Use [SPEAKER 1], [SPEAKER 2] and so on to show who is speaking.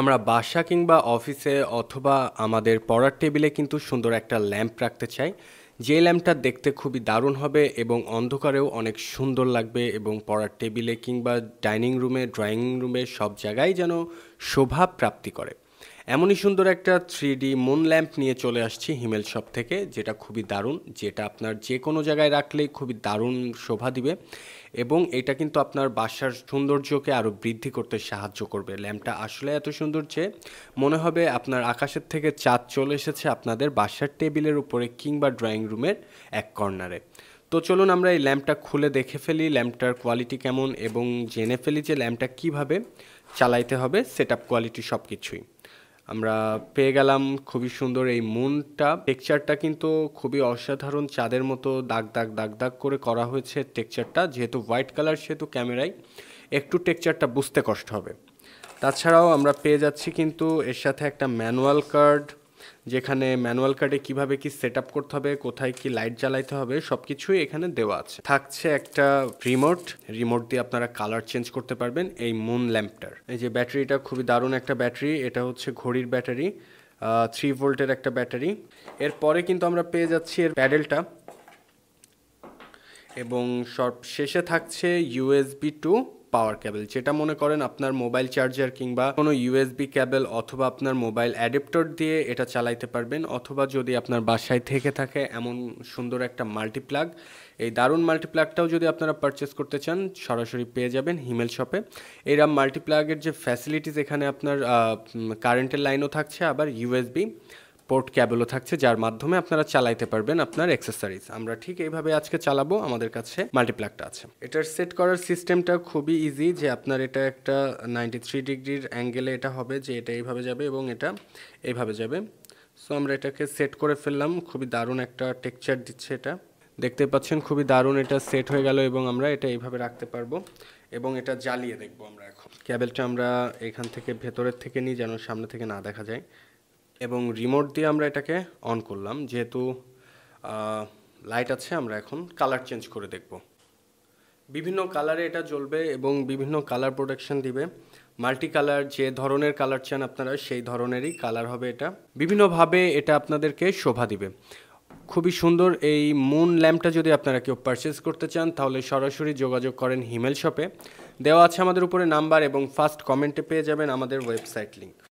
[SPEAKER 1] আমরা বাসা কিংবা অফিসে অথবা আমাদের পড়ার টেবিলে কিন্তু সুন্দর একটা ল্যাম্প রাখতে চাই যে ল্যাম্পটা দেখতে খুবই দারুণ হবে এবং অন্ধকারেও অনেক সুন্দর লাগবে এবং পড়ার টেবিলে কিংবা ডাইনিং রুমে ড্রয়িং রুমে সব জায়গায় যেন শোভা প্রাপ্তি করে এমনই সুন্দর একটা থ্রি ডি মুন ল্যাম্প নিয়ে চলে আসছি হিমেল শপ থেকে যেটা খুবই দারুণ যেটা আপনার যে কোনো জায়গায় রাখলেই খুবই দারুণ শোভা দিবে এবং এটা কিন্তু আপনার বাসার সৌন্দর্যকে আরও বৃদ্ধি করতে সাহায্য করবে ল্যাম্পটা আসলে এত সুন্দর যে মনে হবে আপনার আকাশের থেকে চাঁদ চলে এসেছে আপনাদের বাসার টেবিলের উপরে কিংবা ড্রয়িং রুমের এক কর্নারে তো চলুন আমরা এই ল্যাম্পটা খুলে দেখে ফেলি ল্যাম্পটার কোয়ালিটি কেমন এবং জেনে ফেলি যে ল্যাম্পটা কিভাবে চালাইতে হবে সেট আপ কোয়ালিটি সব কিছুই আমরা পেয়ে গেলাম খুবই সুন্দর এই মুনটা টেক্সচারটা কিন্তু খুবই অসাধারণ চাঁদের মতো দাগ দাগ দাগ দাগ করে করা হয়েছে টেক্সচারটা যেহেতু হোয়াইট কালার সেহেতু ক্যামেরায় একটু টেক্সচারটা বুঝতে কষ্ট হবে তাছাড়াও আমরা পেয়ে যাচ্ছি কিন্তু এর সাথে একটা ম্যানুয়াল কার্ড যেখানে ম্যানুয়াল কার্ডে কিভাবে কি সেট করতে হবে কোথায় কি লাইট জ্বালাইতে হবে সব কিছুই এখানে দেওয়া আছে থাকছে একটা রিমোট রিমোট দিয়ে আপনারা কালার চেঞ্জ করতে পারবেন এই মুন ল্যাম্পটার এই যে ব্যাটারিটা খুবই দারুণ একটা ব্যাটারি এটা হচ্ছে ঘড়ির ব্যাটারি থ্রি ভোল্টের একটা ব্যাটারি এরপরে কিন্তু আমরা পেয়ে যাচ্ছি এর প্যাডেলটা এবং সব শেষে থাকছে ইউএসবি টু পাওয়ার ক্যাবেল যেটা মনে করেন আপনার মোবাইল চার্জার কিংবা কোনো ইউএসবি ক্যাবেল অথবা আপনার মোবাইল অ্যাডেপ্টর দিয়ে এটা চালাইতে পারবেন অথবা যদি আপনার বাসায় থেকে থাকে এমন সুন্দর একটা মাল্টিপ্লাগ এই দারুণ মাল্টিপ্লাগটাও যদি আপনারা পারচেস করতে চান সরাসরি পেয়ে যাবেন হিমেল শপে এরা মাল্টিপ্লাগের যে ফ্যাসিলিটিস এখানে আপনার কারেন্টের লাইনও থাকছে আবার ইউএসবি পোর্ট ক্যাবেলও থাকছে যার মাধ্যমে আপনারা চালাইতে পারবেন আপনার অ্যাক্সেসরিজ আমরা ঠিক এইভাবে আজকে চালাবো আমাদের কাছে মাল্টিপ্লাগটা আছে এটার সেট করার সিস্টেমটা খুবই ইজি যে আপনার এটা একটা নাইনটি থ্রি ডিগ্রির অ্যাঙ্গেলে এটা হবে যে এটা এইভাবে যাবে এবং এটা এইভাবে যাবে সো আমরা এটাকে সেট করে ফেললাম খুবই দারুণ একটা টেক্সচার দিচ্ছে এটা দেখতে পাচ্ছেন খুবই দারুণ এটা সেট হয়ে গেল এবং আমরা এটা এইভাবে রাখতে পারবো এবং এটা জ্বালিয়ে দেখবো আমরা এখন ক্যাবেলটা আমরা এখান থেকে ভেতরের থেকে নিই যেন সামনে থেকে না দেখা যায় এবং রিমোট দিয়ে আমরা এটাকে অন করলাম যেহেতু লাইট আছে আমরা এখন কালার চেঞ্জ করে দেখব বিভিন্ন কালারে এটা জ্বলবে এবং বিভিন্ন কালার প্রোডাকশন দিবে মাল্টি কালার যে ধরনের কালার চান আপনারা সেই ধরনেরই কালার হবে এটা বিভিন্নভাবে এটা আপনাদেরকে শোভা দিবে খুবই সুন্দর এই মুন ল্যাম্পটা যদি আপনারা কেউ পারচেস করতে চান তাহলে সরাসরি যোগাযোগ করেন হিমেল শপে দেওয়া আছে আমাদের উপরে নাম্বার এবং ফার্স্ট কমেন্টে পেয়ে যাবেন আমাদের ওয়েবসাইট লিঙ্ক